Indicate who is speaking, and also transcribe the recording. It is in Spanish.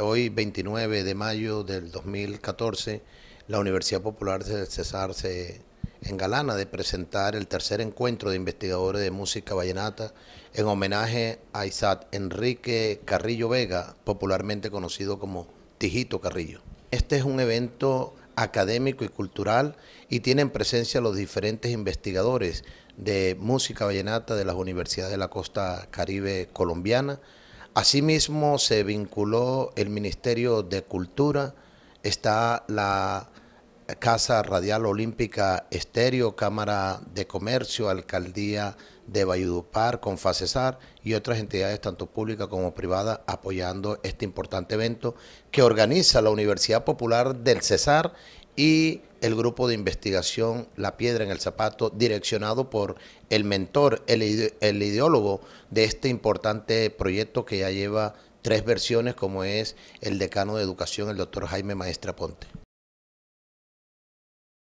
Speaker 1: Hoy, 29 de mayo del 2014, la Universidad Popular de César se engalana de presentar el tercer encuentro de investigadores de música vallenata en homenaje a Isaac Enrique Carrillo Vega, popularmente conocido como Tijito Carrillo. Este es un evento académico y cultural y tienen presencia los diferentes investigadores de música vallenata de las universidades de la costa caribe colombiana, Asimismo, se vinculó el Ministerio de Cultura, está la Casa Radial Olímpica Estéreo, Cámara de Comercio, Alcaldía de Valledupar, Confacesar y otras entidades tanto públicas como privadas apoyando este importante evento que organiza la Universidad Popular del Cesar y el grupo de investigación La Piedra en el Zapato, direccionado por el mentor, el, ideólogo de este importante proyecto que ya lleva tres versiones, como es el decano de educación, el doctor Jaime Maestra Ponte.